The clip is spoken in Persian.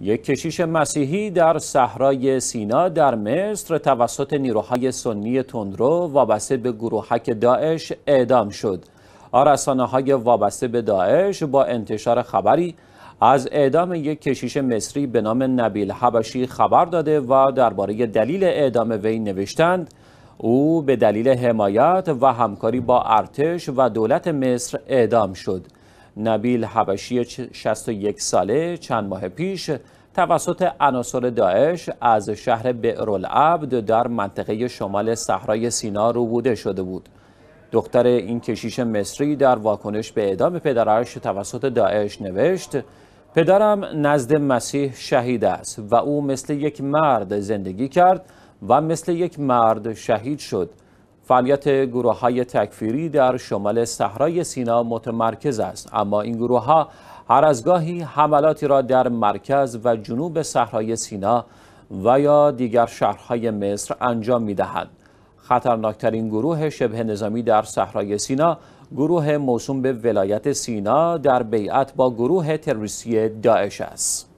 یک کشیش مسیحی در صحرای سینا در مصر توسط نیروهای سنی تندرو وابسته به گروهک داعش اعدام شد. آرسانه های وابسته به داعش با انتشار خبری از اعدام یک کشیش مصری به نام نبیل حبشی خبر داده و درباره دلیل اعدام وی نوشتند او به دلیل حمایت و همکاری با ارتش و دولت مصر اعدام شد. نبیل حبشی 61 ساله چند ماه پیش توسط عناصر داعش از شهر بئرالعبد در منطقه شمال صحرای سینا بوده شده بود. دختر این کشیش مصری در واکنش به اعدام پدرش توسط داعش نوشت پدرم نزد مسیح شهید است و او مثل یک مرد زندگی کرد و مثل یک مرد شهید شد. فعالیت گروه های تکفیری در شمال صحرای سینا متمرکز است اما این گروه ها هر از گاهی حملاتی را در مرکز و جنوب صحرای سینا و یا دیگر شهرهای مصر انجام می دهند. خطرناکترین گروه شبه نظامی در صحرای سینا گروه موسوم به ولایت سینا در بیعت با گروه تروریستی داعش است.